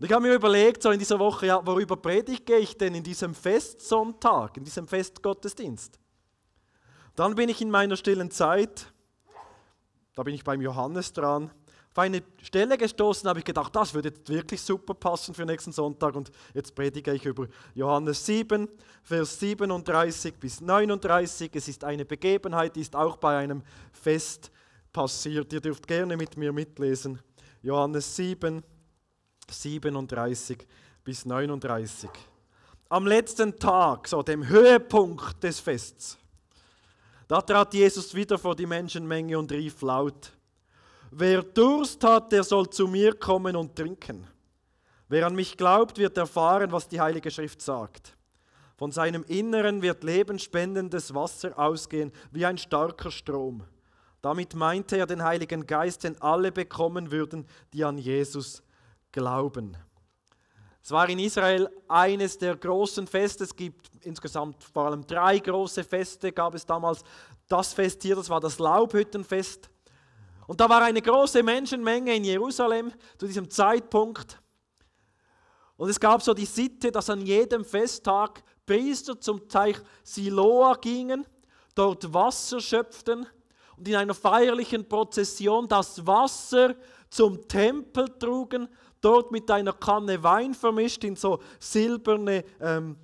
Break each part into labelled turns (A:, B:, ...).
A: Und ich habe mir überlegt, so in dieser Woche, ja, worüber predige ich denn in diesem Festsonntag, in diesem Festgottesdienst? Dann bin ich in meiner stillen Zeit, da bin ich beim Johannes dran, auf eine Stelle gestoßen, habe ich gedacht, das würde jetzt wirklich super passen für nächsten Sonntag. Und jetzt predige ich über Johannes 7, Vers 37 bis 39. Es ist eine Begebenheit, die ist auch bei einem Fest passiert. Ihr dürft gerne mit mir mitlesen. Johannes 7, 37 bis 39. Am letzten Tag, so dem Höhepunkt des Fests, da trat Jesus wieder vor die Menschenmenge und rief laut, Wer Durst hat, der soll zu mir kommen und trinken. Wer an mich glaubt, wird erfahren, was die Heilige Schrift sagt. Von seinem Inneren wird lebensspendendes Wasser ausgehen, wie ein starker Strom. Damit meinte er den Heiligen Geist, den alle bekommen würden, die an Jesus glauben. Glauben. Es war in Israel eines der großen Feste. Es gibt insgesamt vor allem drei große Feste. Gab es damals das Fest hier, das war das Laubhüttenfest. Und da war eine große Menschenmenge in Jerusalem zu diesem Zeitpunkt. Und es gab so die Sitte, dass an jedem Festtag Priester zum Teich Siloa gingen, dort Wasser schöpften und in einer feierlichen Prozession das Wasser zum Tempel trugen dort mit einer Kanne Wein vermischt in so silberne ähm,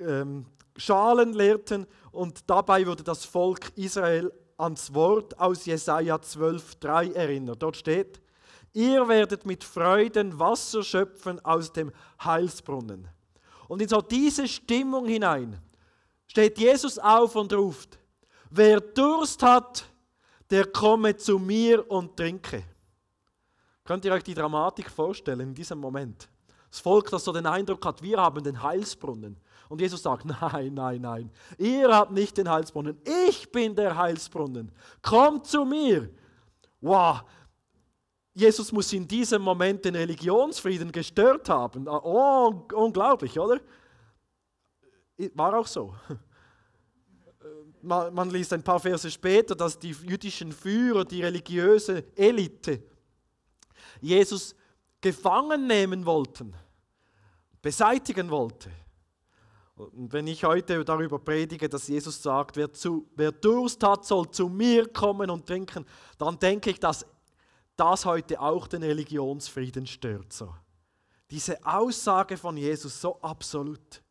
A: ähm, Schalen leerten. Und dabei wurde das Volk Israel ans Wort aus Jesaja 12,3 erinnert. Dort steht: Ihr werdet mit Freuden Wasser schöpfen aus dem Heilsbrunnen. Und in so diese Stimmung hinein steht Jesus auf und ruft: Wer Durst hat, der komme zu mir und trinke. Könnt ihr euch die Dramatik vorstellen in diesem Moment? Das Volk, das so den Eindruck hat, wir haben den Heilsbrunnen. Und Jesus sagt, nein, nein, nein, ihr habt nicht den Heilsbrunnen, ich bin der Heilsbrunnen. Kommt zu mir. Wow, Jesus muss in diesem Moment den Religionsfrieden gestört haben. Oh, unglaublich, oder? War auch so. Man, man liest ein paar Verse später, dass die jüdischen Führer, die religiöse Elite, Jesus gefangen nehmen wollten, beseitigen wollte. Und wenn ich heute darüber predige, dass Jesus sagt, wer, zu, wer Durst hat, soll zu mir kommen und trinken, dann denke ich, dass das heute auch den Religionsfrieden stört. So. Diese Aussage von Jesus so absolut.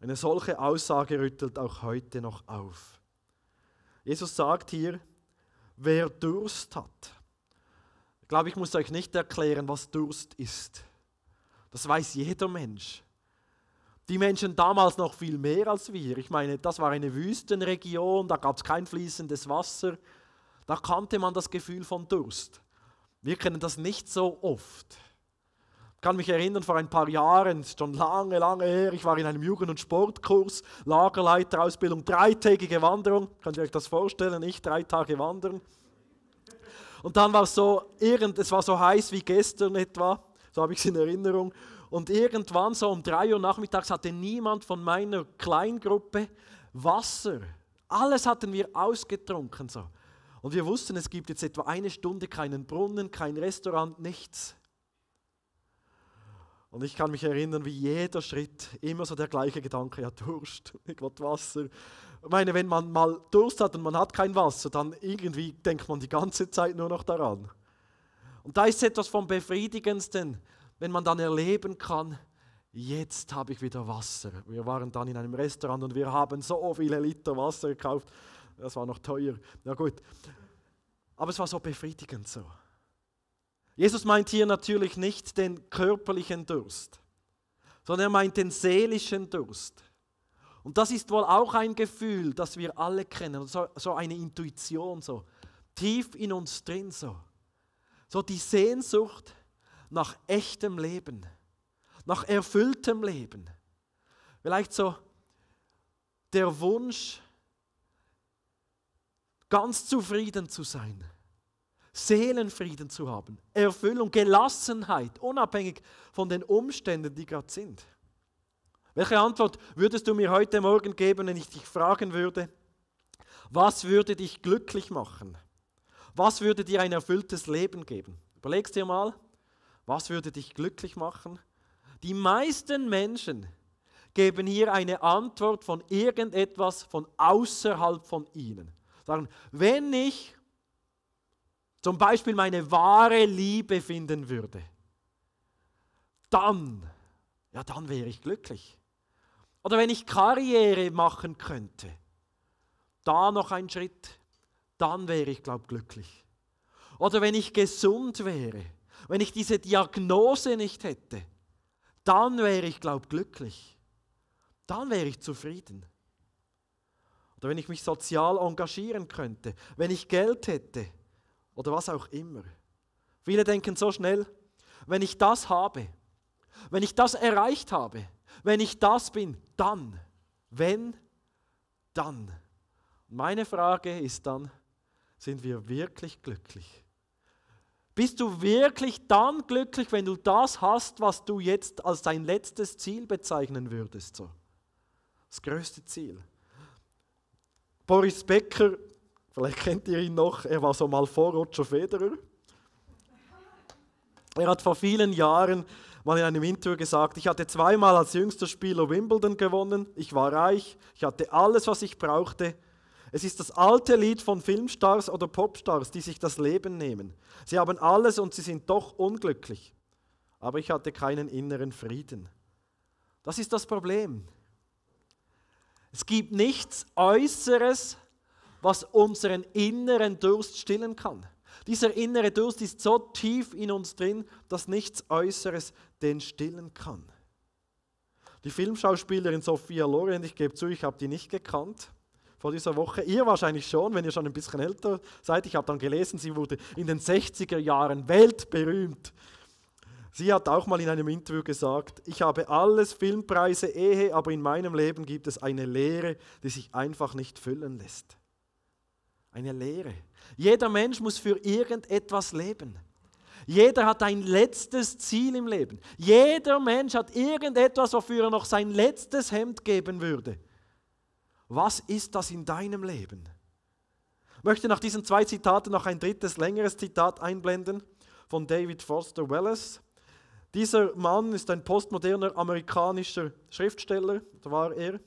A: Eine solche Aussage rüttelt auch heute noch auf. Jesus sagt hier, wer Durst hat, glaube, ich muss euch nicht erklären, was Durst ist. Das weiß jeder Mensch. Die Menschen damals noch viel mehr als wir. Ich meine, das war eine Wüstenregion, da gab es kein fließendes Wasser. Da kannte man das Gefühl von Durst. Wir kennen das nicht so oft. Ich kann mich erinnern, vor ein paar Jahren, schon lange, lange her, ich war in einem Jugend- und Sportkurs, Lagerleiterausbildung, dreitägige Wanderung. Könnt ihr euch das vorstellen? Ich drei Tage wandern. Und dann war es so, irgend, es war so heiß wie gestern etwa, so habe ich es in Erinnerung. Und irgendwann so um 3 Uhr nachmittags hatte niemand von meiner Kleingruppe Wasser. Alles hatten wir ausgetrunken. So. Und wir wussten, es gibt jetzt etwa eine Stunde keinen Brunnen, kein Restaurant, nichts. Und ich kann mich erinnern, wie jeder Schritt immer so der gleiche Gedanke, ja Durst, ich will Wasser, ich meine, wenn man mal Durst hat und man hat kein Wasser, dann irgendwie denkt man die ganze Zeit nur noch daran. Und da ist etwas vom Befriedigendsten, wenn man dann erleben kann, jetzt habe ich wieder Wasser. Wir waren dann in einem Restaurant und wir haben so viele Liter Wasser gekauft. Das war noch teuer. Na gut. Aber es war so befriedigend so. Jesus meint hier natürlich nicht den körperlichen Durst, sondern er meint den seelischen Durst. Und das ist wohl auch ein Gefühl, das wir alle kennen, so, so eine Intuition, so tief in uns drin, so. So die Sehnsucht nach echtem Leben, nach erfülltem Leben. Vielleicht so der Wunsch, ganz zufrieden zu sein, Seelenfrieden zu haben, Erfüllung, Gelassenheit, unabhängig von den Umständen, die gerade sind. Welche Antwort würdest du mir heute Morgen geben, wenn ich dich fragen würde, was würde dich glücklich machen? Was würde dir ein erfülltes Leben geben? Überlegst dir mal, was würde dich glücklich machen? Die meisten Menschen geben hier eine Antwort von irgendetwas von außerhalb von ihnen. Sagen, wenn ich zum Beispiel meine wahre Liebe finden würde, dann, ja, dann wäre ich glücklich. Oder wenn ich Karriere machen könnte, da noch ein Schritt, dann wäre ich, glaube ich, glücklich. Oder wenn ich gesund wäre, wenn ich diese Diagnose nicht hätte, dann wäre ich, glaube ich, glücklich. Dann wäre ich zufrieden. Oder wenn ich mich sozial engagieren könnte, wenn ich Geld hätte oder was auch immer. Viele denken so schnell, wenn ich das habe, wenn ich das erreicht habe, wenn ich das bin, dann. Wenn, dann. Meine Frage ist dann, sind wir wirklich glücklich? Bist du wirklich dann glücklich, wenn du das hast, was du jetzt als dein letztes Ziel bezeichnen würdest? So? Das größte Ziel. Boris Becker, vielleicht kennt ihr ihn noch, er war so mal vor Roger Federer. Er hat vor vielen Jahren mal in einem Interview gesagt, ich hatte zweimal als jüngster Spieler Wimbledon gewonnen, ich war reich, ich hatte alles, was ich brauchte. Es ist das alte Lied von Filmstars oder Popstars, die sich das Leben nehmen. Sie haben alles und sie sind doch unglücklich. Aber ich hatte keinen inneren Frieden. Das ist das Problem. Es gibt nichts Äußeres, was unseren inneren Durst stillen kann. Dieser innere Durst ist so tief in uns drin, dass nichts Äußeres den stillen kann. Die Filmschauspielerin Sophia Loren, ich gebe zu, ich habe die nicht gekannt vor dieser Woche. Ihr wahrscheinlich schon, wenn ihr schon ein bisschen älter seid. Ich habe dann gelesen, sie wurde in den 60er Jahren weltberühmt. Sie hat auch mal in einem Interview gesagt, ich habe alles, Filmpreise, Ehe, aber in meinem Leben gibt es eine Leere, die sich einfach nicht füllen lässt. Eine Leere. Jeder Mensch muss für irgendetwas leben. Jeder hat ein letztes Ziel im Leben. Jeder Mensch hat irgendetwas, wofür er noch sein letztes Hemd geben würde. Was ist das in deinem Leben? Ich möchte nach diesen zwei Zitaten noch ein drittes, längeres Zitat einblenden von David Foster Wallace. Dieser Mann ist ein postmoderner amerikanischer Schriftsteller, da war er.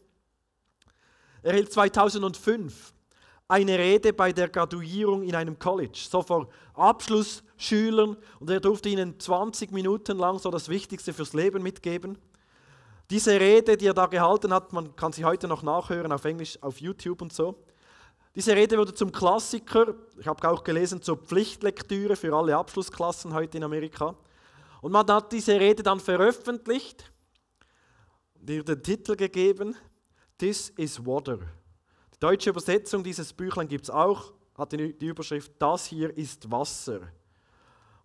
A: Er hielt 2005 eine Rede bei der Graduierung in einem College, so vor Abschlussschülern, und er durfte ihnen 20 Minuten lang so das Wichtigste fürs Leben mitgeben. Diese Rede, die er da gehalten hat, man kann sie heute noch nachhören auf Englisch, auf YouTube und so. Diese Rede wurde zum Klassiker, ich habe auch gelesen, zur Pflichtlektüre für alle Abschlussklassen heute in Amerika. Und man hat diese Rede dann veröffentlicht und ihr den Titel gegeben, This is Water. Die deutsche Übersetzung dieses Büchlein gibt es auch, hat die Überschrift Das hier ist Wasser.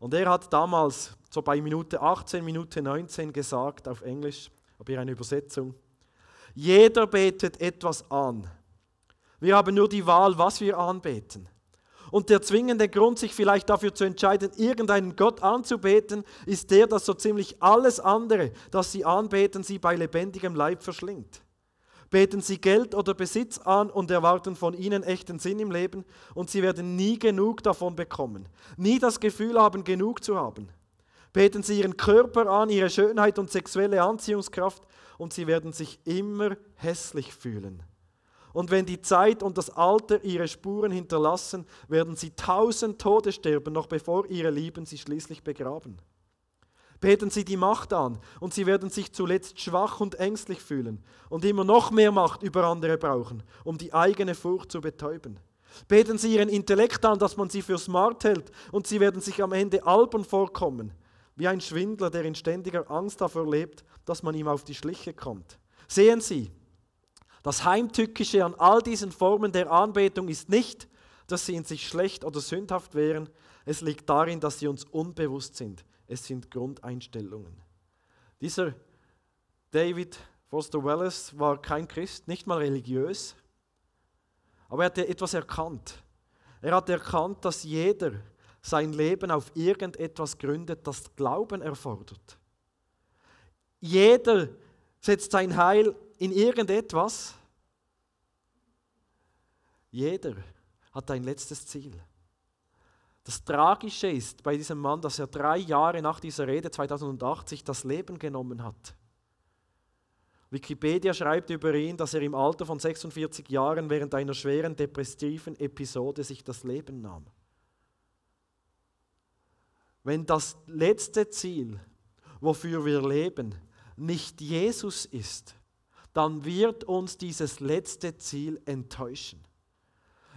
A: Und er hat damals, so bei Minute 18, Minute 19 gesagt auf Englisch, habe hier eine Übersetzung, jeder betet etwas an. Wir haben nur die Wahl, was wir anbeten. Und der zwingende Grund, sich vielleicht dafür zu entscheiden, irgendeinen Gott anzubeten, ist der, dass so ziemlich alles andere, das sie anbeten, sie bei lebendigem Leib verschlingt beten sie Geld oder Besitz an und erwarten von ihnen echten Sinn im Leben und sie werden nie genug davon bekommen, nie das Gefühl haben, genug zu haben. Beten sie ihren Körper an, ihre Schönheit und sexuelle Anziehungskraft und sie werden sich immer hässlich fühlen. Und wenn die Zeit und das Alter ihre Spuren hinterlassen, werden sie tausend Tode sterben, noch bevor ihre Lieben sie schließlich begraben beten sie die Macht an und sie werden sich zuletzt schwach und ängstlich fühlen und immer noch mehr Macht über andere brauchen, um die eigene Furcht zu betäuben. Beten sie ihren Intellekt an, dass man sie für smart hält und sie werden sich am Ende albern vorkommen, wie ein Schwindler, der in ständiger Angst davor lebt, dass man ihm auf die Schliche kommt. Sehen Sie, das Heimtückische an all diesen Formen der Anbetung ist nicht, dass sie in sich schlecht oder sündhaft wären, es liegt darin, dass sie uns unbewusst sind es sind Grundeinstellungen. Dieser David Foster Wallace war kein Christ, nicht mal religiös, aber er hatte etwas erkannt. Er hat erkannt, dass jeder sein Leben auf irgendetwas gründet, das Glauben erfordert. Jeder setzt sein Heil in irgendetwas. Jeder hat ein letztes Ziel. Das Tragische ist bei diesem Mann, dass er drei Jahre nach dieser Rede 2080 das Leben genommen hat. Wikipedia schreibt über ihn, dass er im Alter von 46 Jahren während einer schweren depressiven Episode sich das Leben nahm. Wenn das letzte Ziel, wofür wir leben, nicht Jesus ist, dann wird uns dieses letzte Ziel enttäuschen.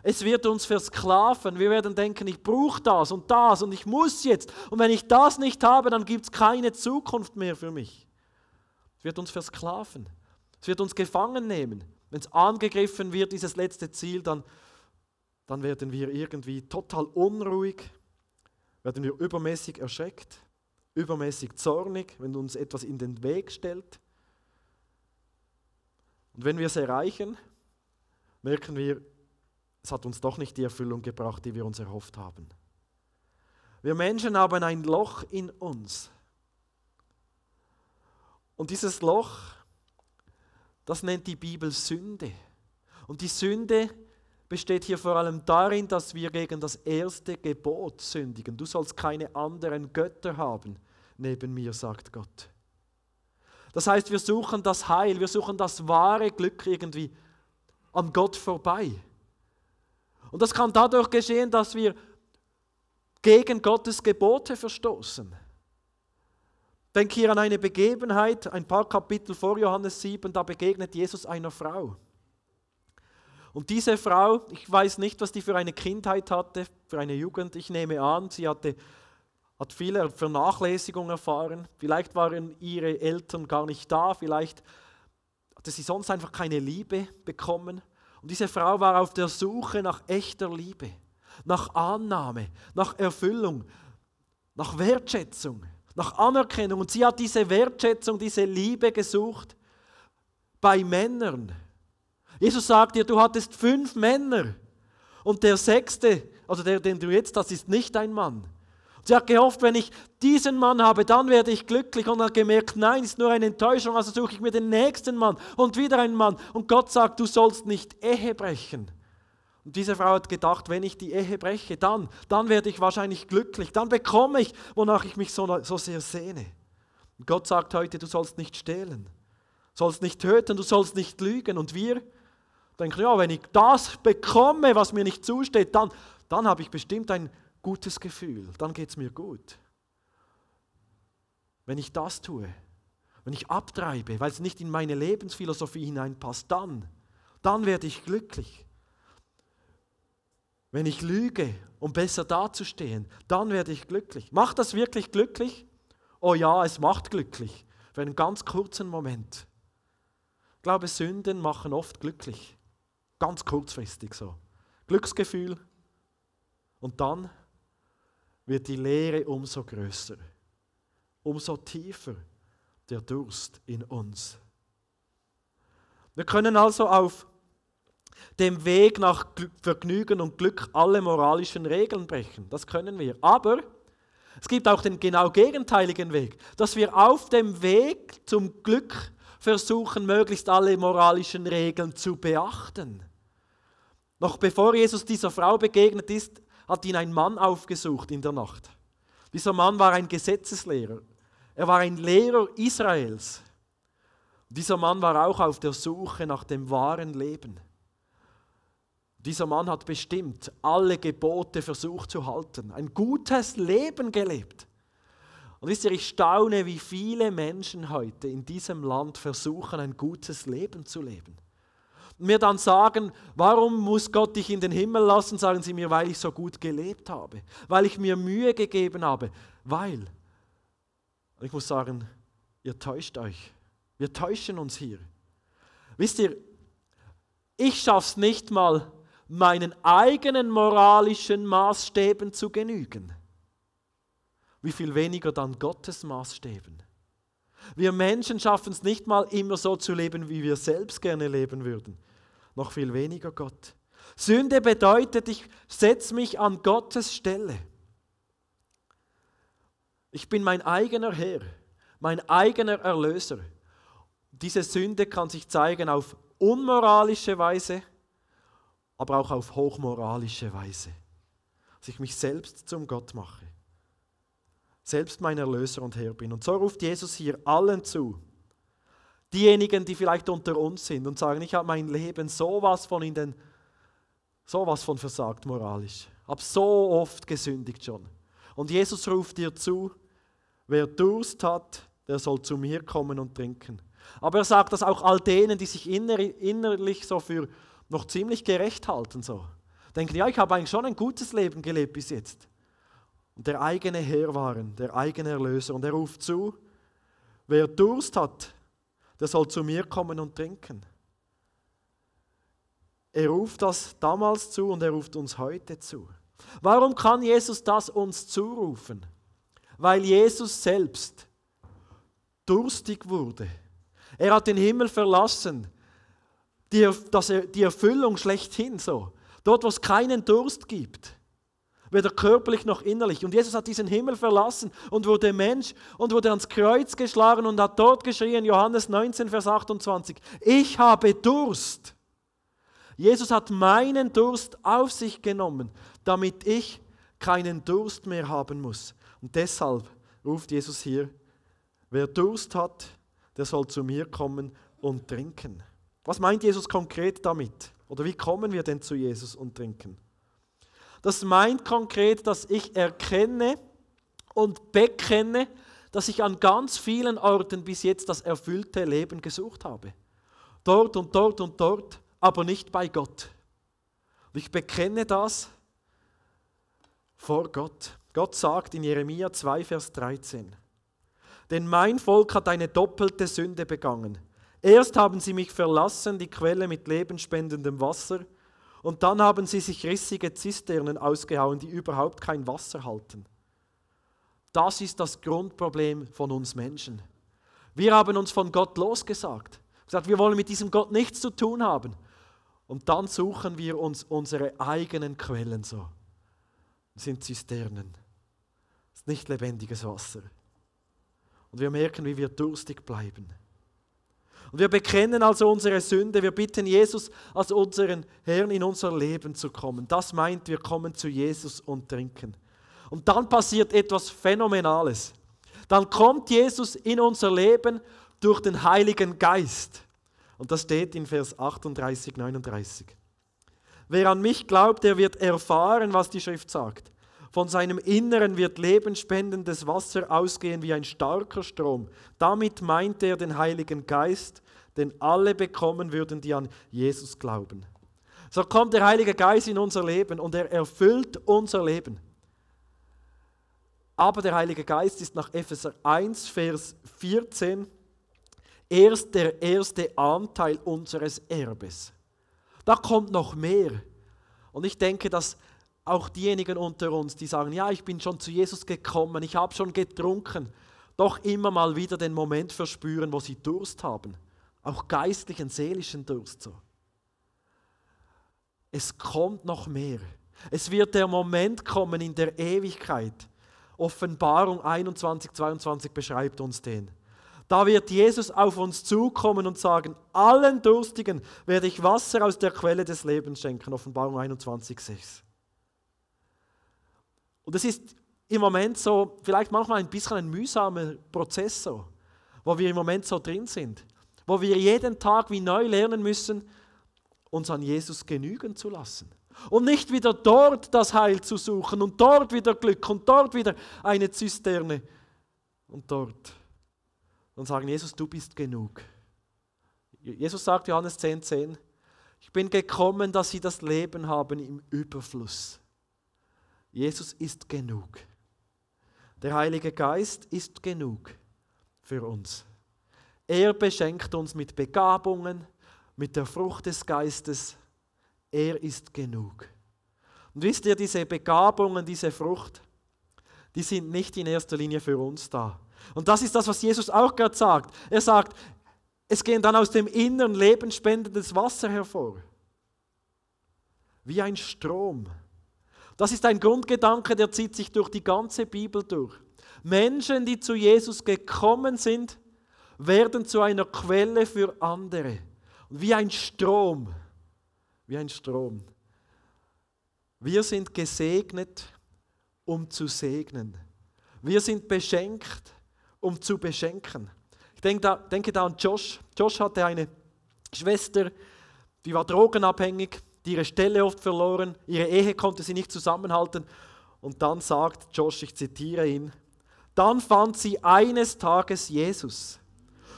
A: Es wird uns versklaven. Wir werden denken, ich brauche das und das und ich muss jetzt. Und wenn ich das nicht habe, dann gibt es keine Zukunft mehr für mich. Es wird uns versklaven. Es wird uns gefangen nehmen. Wenn es angegriffen wird, dieses letzte Ziel, dann, dann werden wir irgendwie total unruhig, werden wir übermäßig erschreckt, übermäßig zornig, wenn uns etwas in den Weg stellt. Und wenn wir es erreichen, merken wir, es hat uns doch nicht die Erfüllung gebracht, die wir uns erhofft haben. Wir Menschen haben ein Loch in uns. Und dieses Loch, das nennt die Bibel Sünde. Und die Sünde besteht hier vor allem darin, dass wir gegen das erste Gebot sündigen. Du sollst keine anderen Götter haben neben mir, sagt Gott. Das heißt, wir suchen das Heil, wir suchen das wahre Glück irgendwie an Gott vorbei. Und das kann dadurch geschehen, dass wir gegen Gottes Gebote verstoßen. Denke hier an eine Begebenheit, ein paar Kapitel vor Johannes 7, da begegnet Jesus einer Frau. Und diese Frau, ich weiß nicht, was die für eine Kindheit hatte, für eine Jugend, ich nehme an, sie hatte, hat viele Vernachlässigung erfahren. Vielleicht waren ihre Eltern gar nicht da, vielleicht hatte sie sonst einfach keine Liebe bekommen. Und diese Frau war auf der Suche nach echter Liebe, nach Annahme, nach Erfüllung, nach Wertschätzung, nach Anerkennung. Und sie hat diese Wertschätzung, diese Liebe gesucht bei Männern. Jesus sagt dir, du hattest fünf Männer und der sechste, also der, den du jetzt hast, ist nicht ein Mann. Sie hat gehofft, wenn ich diesen Mann habe, dann werde ich glücklich und hat gemerkt, nein, ist nur eine Enttäuschung, also suche ich mir den nächsten Mann und wieder einen Mann. Und Gott sagt, du sollst nicht Ehe brechen. Und diese Frau hat gedacht, wenn ich die Ehe breche, dann, dann werde ich wahrscheinlich glücklich, dann bekomme ich, wonach ich mich so, so sehr sehne. Und Gott sagt heute, du sollst nicht stehlen, sollst nicht töten, du sollst nicht lügen. Und wir denken, ja, wenn ich das bekomme, was mir nicht zusteht, dann, dann habe ich bestimmt ein gutes Gefühl, dann geht es mir gut. Wenn ich das tue, wenn ich abtreibe, weil es nicht in meine Lebensphilosophie hineinpasst, dann, dann werde ich glücklich. Wenn ich lüge, um besser dazustehen, dann werde ich glücklich. Macht das wirklich glücklich? Oh ja, es macht glücklich. Für einen ganz kurzen Moment. Ich glaube, Sünden machen oft glücklich. Ganz kurzfristig so. Glücksgefühl. Und dann wird die Lehre umso größer, umso tiefer der Durst in uns. Wir können also auf dem Weg nach Vergnügen und Glück alle moralischen Regeln brechen. Das können wir. Aber es gibt auch den genau gegenteiligen Weg, dass wir auf dem Weg zum Glück versuchen, möglichst alle moralischen Regeln zu beachten. Noch bevor Jesus dieser Frau begegnet ist, hat ihn ein Mann aufgesucht in der Nacht. Dieser Mann war ein Gesetzeslehrer. Er war ein Lehrer Israels. Dieser Mann war auch auf der Suche nach dem wahren Leben. Dieser Mann hat bestimmt alle Gebote versucht zu halten, ein gutes Leben gelebt. Und wisst ihr, ich staune, wie viele Menschen heute in diesem Land versuchen, ein gutes Leben zu leben mir dann sagen, warum muss Gott dich in den Himmel lassen, sagen sie mir, weil ich so gut gelebt habe, weil ich mir Mühe gegeben habe, weil. Und ich muss sagen, ihr täuscht euch. Wir täuschen uns hier. Wisst ihr, ich schaffe es nicht mal, meinen eigenen moralischen Maßstäben zu genügen. Wie viel weniger dann Gottes Maßstäben. Wir Menschen schaffen es nicht mal immer so zu leben, wie wir selbst gerne leben würden noch viel weniger Gott. Sünde bedeutet, ich setze mich an Gottes Stelle. Ich bin mein eigener Herr, mein eigener Erlöser. Diese Sünde kann sich zeigen auf unmoralische Weise, aber auch auf hochmoralische Weise. Dass ich mich selbst zum Gott mache, selbst mein Erlöser und Herr bin. Und so ruft Jesus hier allen zu, diejenigen, die vielleicht unter uns sind und sagen, ich habe mein Leben sowas von in den sowas von versagt moralisch. Hab so oft gesündigt schon. Und Jesus ruft dir zu, wer Durst hat, der soll zu mir kommen und trinken. Aber er sagt das auch all denen, die sich inner innerlich so für noch ziemlich gerecht halten so. Denken, ja, ich habe eigentlich schon ein gutes Leben gelebt bis jetzt. Und der eigene Herr waren, der eigene Erlöser und er ruft zu, wer Durst hat, der soll zu mir kommen und trinken. Er ruft das damals zu und er ruft uns heute zu. Warum kann Jesus das uns zurufen? Weil Jesus selbst durstig wurde. Er hat den Himmel verlassen, die, Erfüllung schlechthin so. Dort, wo es keinen Durst gibt weder körperlich noch innerlich. Und Jesus hat diesen Himmel verlassen und wurde Mensch und wurde ans Kreuz geschlagen und hat dort geschrien, Johannes 19, Vers 28, ich habe Durst. Jesus hat meinen Durst auf sich genommen, damit ich keinen Durst mehr haben muss. Und deshalb ruft Jesus hier, wer Durst hat, der soll zu mir kommen und trinken. Was meint Jesus konkret damit? Oder wie kommen wir denn zu Jesus und trinken? Das meint konkret, dass ich erkenne und bekenne, dass ich an ganz vielen Orten bis jetzt das erfüllte Leben gesucht habe. Dort und dort und dort, aber nicht bei Gott. Und ich bekenne das vor Gott. Gott sagt in Jeremia 2, Vers 13, denn mein Volk hat eine doppelte Sünde begangen. Erst haben sie mich verlassen, die Quelle mit lebenspendendem Wasser, und dann haben sie sich rissige Zisternen ausgehauen, die überhaupt kein Wasser halten. Das ist das Grundproblem von uns Menschen. Wir haben uns von Gott losgesagt. Gesagt, wir wollen mit diesem Gott nichts zu tun haben. Und dann suchen wir uns unsere eigenen Quellen so. Das sind Zisternen. Das ist nicht lebendiges Wasser. Und wir merken, wie wir durstig bleiben. Und wir bekennen also unsere Sünde. Wir bitten Jesus, als unseren Herrn in unser Leben zu kommen. Das meint, wir kommen zu Jesus und trinken. Und dann passiert etwas Phänomenales. Dann kommt Jesus in unser Leben durch den Heiligen Geist. Und das steht in Vers 38, 39. Wer an mich glaubt, der wird erfahren, was die Schrift sagt. Von seinem Inneren wird lebenspendendes Wasser ausgehen wie ein starker Strom. Damit meint er den Heiligen Geist, den alle bekommen würden, die an Jesus glauben. So kommt der Heilige Geist in unser Leben und er erfüllt unser Leben. Aber der Heilige Geist ist nach Epheser 1, Vers 14 erst der erste Anteil unseres Erbes. Da kommt noch mehr. Und ich denke, dass auch diejenigen unter uns, die sagen, ja, ich bin schon zu Jesus gekommen, ich habe schon getrunken, doch immer mal wieder den Moment verspüren, wo sie Durst haben, auch geistlichen, seelischen Durst so. Es kommt noch mehr. Es wird der Moment kommen in der Ewigkeit. Offenbarung 21, 22 beschreibt uns den. Da wird Jesus auf uns zukommen und sagen, allen Durstigen werde ich Wasser aus der Quelle des Lebens schenken. Offenbarung 21, 6. Und das ist im Moment so, vielleicht manchmal ein bisschen ein mühsamer Prozess, so, wo wir im Moment so drin sind, wo wir jeden Tag wie neu lernen müssen, uns an Jesus genügen zu lassen. Und nicht wieder dort das Heil zu suchen und dort wieder Glück und dort wieder eine Zisterne und dort. Und sagen, Jesus, du bist genug. Jesus sagt Johannes 10,10, 10, ich bin gekommen, dass sie das Leben haben im Überfluss. Jesus ist genug. Der Heilige Geist ist genug für uns. Er beschenkt uns mit Begabungen, mit der Frucht des Geistes. Er ist genug. Und wisst ihr, diese Begabungen, diese Frucht, die sind nicht in erster Linie für uns da. Und das ist das, was Jesus auch gerade sagt. Er sagt, es gehen dann aus dem Inneren lebensspendendes Wasser hervor. Wie ein Strom. Das ist ein Grundgedanke, der zieht sich durch die ganze Bibel durch. Menschen, die zu Jesus gekommen sind, werden zu einer Quelle für andere. Wie ein Strom. Wie ein Strom. Wir sind gesegnet, um zu segnen. Wir sind beschenkt, um zu beschenken. Ich denke da, denke da an Josh. Josh hatte eine Schwester, die war drogenabhängig die ihre Stelle oft verloren, ihre Ehe konnte sie nicht zusammenhalten. Und dann sagt Josh, ich zitiere ihn, dann fand sie eines Tages Jesus.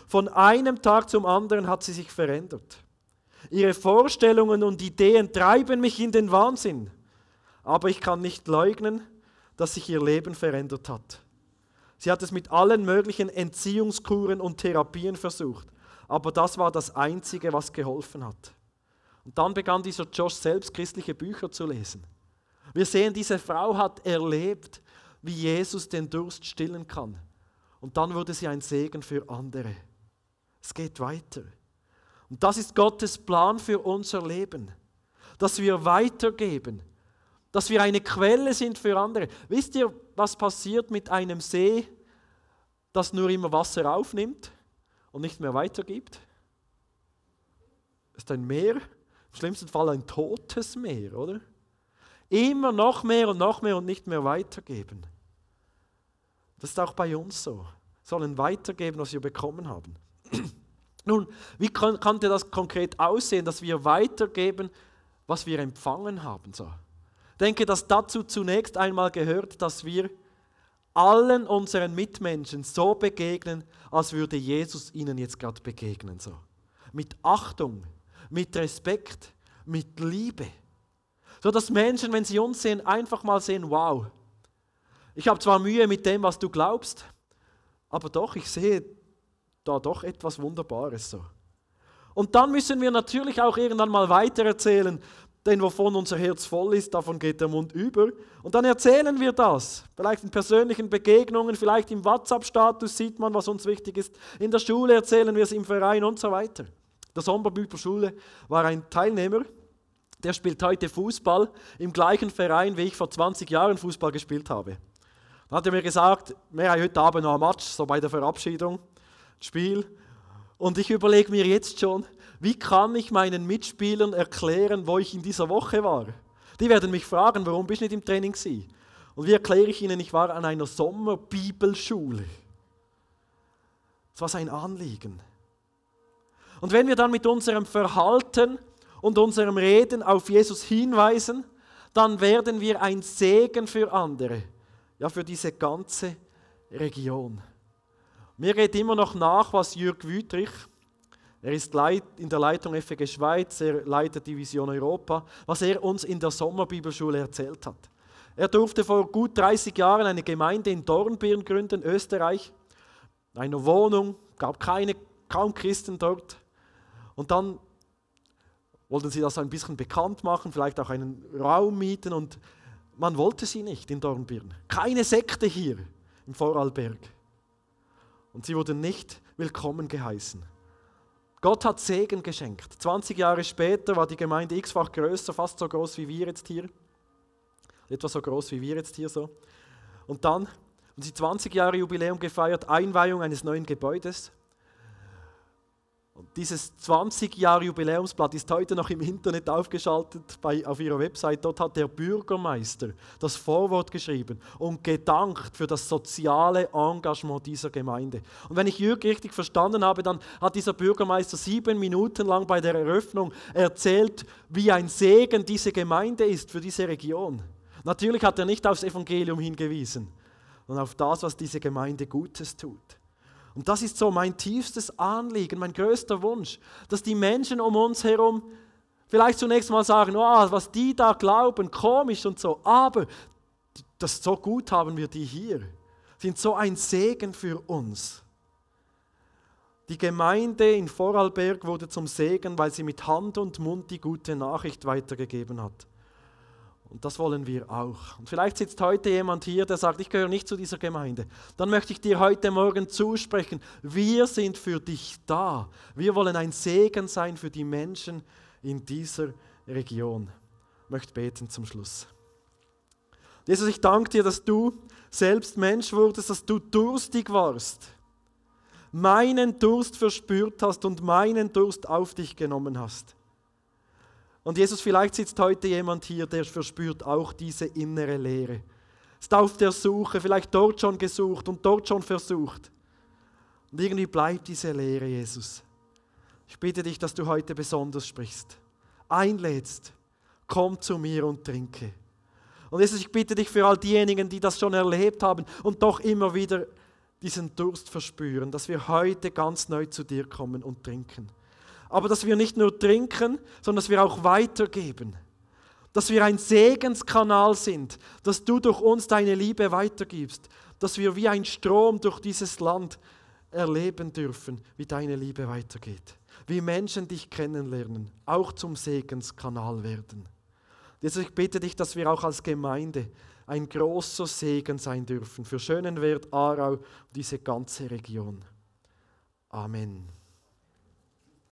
A: Von einem Tag zum anderen hat sie sich verändert. Ihre Vorstellungen und Ideen treiben mich in den Wahnsinn. Aber ich kann nicht leugnen, dass sich ihr Leben verändert hat. Sie hat es mit allen möglichen Entziehungskuren und Therapien versucht. Aber das war das Einzige, was geholfen hat. Und dann begann dieser Josh selbst christliche Bücher zu lesen. Wir sehen, diese Frau hat erlebt, wie Jesus den Durst stillen kann. Und dann wurde sie ein Segen für andere. Es geht weiter. Und das ist Gottes Plan für unser Leben, dass wir weitergeben, dass wir eine Quelle sind für andere. Wisst ihr, was passiert mit einem See, das nur immer Wasser aufnimmt und nicht mehr weitergibt? Ist ein Meer, schlimmsten Fall ein totes Meer, oder? Immer noch mehr und noch mehr und nicht mehr weitergeben. Das ist auch bei uns so. sollen weitergeben, was wir bekommen haben. Nun, wie könnte das konkret aussehen, dass wir weitergeben, was wir empfangen haben? So. Ich denke, dass dazu zunächst einmal gehört, dass wir allen unseren Mitmenschen so begegnen, als würde Jesus ihnen jetzt gerade begegnen. So. Mit Achtung, mit Respekt, mit Liebe. So dass Menschen, wenn sie uns sehen, einfach mal sehen, wow, ich habe zwar Mühe mit dem, was du glaubst, aber doch, ich sehe da doch etwas Wunderbares so. Und dann müssen wir natürlich auch irgendwann mal weitererzählen, denn wovon unser Herz voll ist, davon geht der Mund über. Und dann erzählen wir das. Vielleicht in persönlichen Begegnungen, vielleicht im WhatsApp-Status sieht man, was uns wichtig ist. In der Schule erzählen wir es im Verein und so weiter der Sommerbüber war ein Teilnehmer, der spielt heute Fußball im gleichen Verein, wie ich vor 20 Jahren Fußball gespielt habe. Dann hat er mir gesagt, wir haben heute Abend noch ein Match, so bei der Verabschiedung, Spiel. Und ich überlege mir jetzt schon, wie kann ich meinen Mitspielern erklären, wo ich in dieser Woche war? Die werden mich fragen, warum bist du nicht im Training gewesen? Und wie erkläre ich ihnen, ich war an einer Sommerbibelschule. Das war sein Anliegen. Und wenn wir dann mit unserem Verhalten und unserem Reden auf Jesus hinweisen, dann werden wir ein Segen für andere, ja für diese ganze Region. Mir geht immer noch nach, was Jürg Wüthrich, er ist in der Leitung FG Schweiz, er leitet die Vision Europa, was er uns in der Sommerbibelschule erzählt hat. Er durfte vor gut 30 Jahren eine Gemeinde in Dornbirn gründen, Österreich. Eine Wohnung, gab keine, kaum Christen dort. Und dann wollten sie das ein bisschen bekannt machen, vielleicht auch einen Raum mieten und man wollte sie nicht in Dornbirn. Keine Sekte hier im Vorarlberg. Und sie wurden nicht willkommen geheißen. Gott hat Segen geschenkt. 20 Jahre später war die Gemeinde x-fach größer, fast so groß wie wir jetzt hier. Etwas so groß wie wir jetzt hier so. Und dann haben sie 20 Jahre Jubiläum gefeiert, Einweihung eines neuen Gebäudes. Und dieses 20-Jahre-Jubiläumsblatt ist heute noch im Internet aufgeschaltet bei, auf ihrer Website. Dort hat der Bürgermeister das Vorwort geschrieben und gedankt für das soziale Engagement dieser Gemeinde. Und wenn ich Jürg richtig verstanden habe, dann hat dieser Bürgermeister sieben Minuten lang bei der Eröffnung erzählt, wie ein Segen diese Gemeinde ist für diese Region. Natürlich hat er nicht aufs Evangelium hingewiesen, sondern auf das, was diese Gemeinde Gutes tut. Und das ist so mein tiefstes Anliegen, mein größter Wunsch, dass die Menschen um uns herum vielleicht zunächst mal sagen, oh, was die da glauben, komisch und so, aber das so gut haben wir die hier, sind so ein Segen für uns. Die Gemeinde in Vorarlberg wurde zum Segen, weil sie mit Hand und Mund die gute Nachricht weitergegeben hat. Und das wollen wir auch. Und vielleicht sitzt heute jemand hier, der sagt, ich gehöre nicht zu dieser Gemeinde. Dann möchte ich dir heute Morgen zusprechen, wir sind für dich da. Wir wollen ein Segen sein für die Menschen in dieser Region. Ich möchte beten zum Schluss. Jesus, ich danke dir, dass du selbst Mensch wurdest, dass du durstig warst, meinen Durst verspürt hast und meinen Durst auf dich genommen hast. Und Jesus, vielleicht sitzt heute jemand hier, der verspürt auch diese innere Leere. Ist auf der Suche, vielleicht dort schon gesucht und dort schon versucht. Und irgendwie bleibt diese Leere, Jesus. Ich bitte dich, dass du heute besonders sprichst, einlädst, komm zu mir und trinke. Und Jesus, ich bitte dich für all diejenigen, die das schon erlebt haben und doch immer wieder diesen Durst verspüren, dass wir heute ganz neu zu dir kommen und trinken aber dass wir nicht nur trinken, sondern dass wir auch weitergeben. Dass wir ein Segenskanal sind, dass du durch uns deine Liebe weitergibst, dass wir wie ein Strom durch dieses Land erleben dürfen, wie deine Liebe weitergeht, wie Menschen dich kennenlernen, auch zum Segenskanal werden. Jesus, ich bitte dich, dass wir auch als Gemeinde ein großer Segen sein dürfen für Schönenwert, Aarau und diese ganze Region. Amen.